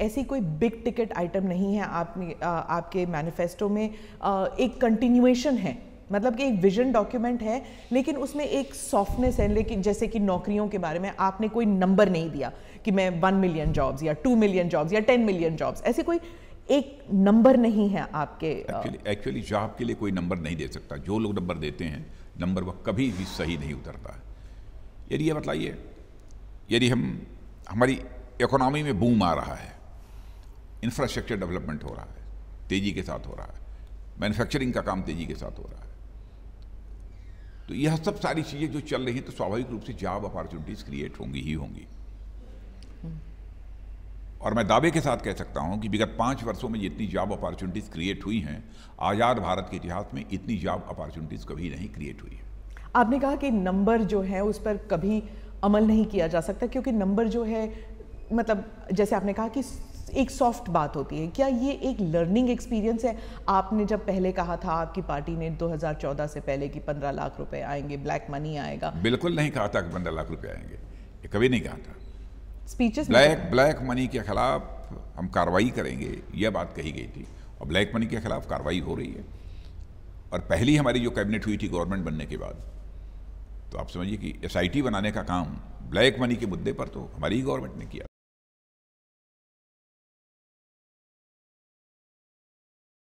ऐसी कोई big ticket item नहीं है आप आ, आपके मैनिफेस्टो में आ, एक कंटिन्यूएशन है मतलब कि एक विजन डॉक्यूमेंट है लेकिन उसमें एक सॉफ्टनेस है लेकिन जैसे कि नौकरियों के बारे में आपने कोई नंबर नहीं दिया कि मैं वन मिलियन जॉब्स या टू मिलियन जॉब्स या टेन मिलियन जॉब्स ऐसे कोई एक नंबर नहीं है आपके एक्चुअली जॉब के लिए कोई नंबर नहीं दे सकता जो लोग नंबर देते हैं नंबर वह कभी भी सही नहीं उतरता यदि ये बताइए यदि हम हमारी इकोनॉमी में बूम आ रहा है इंफ्रास्ट्रक्चर डेवलपमेंट हो रहा है तेज़ी के साथ हो रहा है मैन्युफैक्चरिंग का काम तेज़ी के साथ हो रहा है तो यह सब सारी चीज़ें जो चल रही हैं तो स्वाभाविक रूप से जॉब अपॉर्चुनिटीज़ क्रिएट होंगी ही होंगी और मैं दावे के साथ कह सकता हूं कि विगत पांच वर्षों में जितनी जॉब अपॉर्चुनिटीज़ क्रिएट हुई हैं आज़ाद भारत के इतिहास में इतनी जॉब अपॉर्चुनिटीज़ कभी नहीं क्रिएट हुई है आपने कहा कि नंबर जो है उस पर कभी अमल नहीं किया जा सकता क्योंकि नंबर जो है मतलब जैसे आपने कहा कि एक सॉफ्ट बात होती है क्या ये एक लर्निंग एक्सपीरियंस है आपने जब पहले कहा था आपकी पार्टी ने 2014 से पहले कि 15 लाख रुपए आएंगे ब्लैक मनी आएगा बिल्कुल नहीं कहा था कि पंद्रह लाख रुपए आएंगे कभी नहीं कहा था स्पीचेस ब्लैक ब्लैक मनी के खिलाफ हम कार्रवाई करेंगे यह बात कही गई थी और ब्लैक मनी के खिलाफ कार्रवाई हो रही है और पहली हमारी जो कैबिनेट हुई थी गवर्नमेंट बनने के बाद तो आप समझिए कि एस बनाने का काम ब्लैक मनी के मुद्दे पर तो हमारी गवर्नमेंट ने किया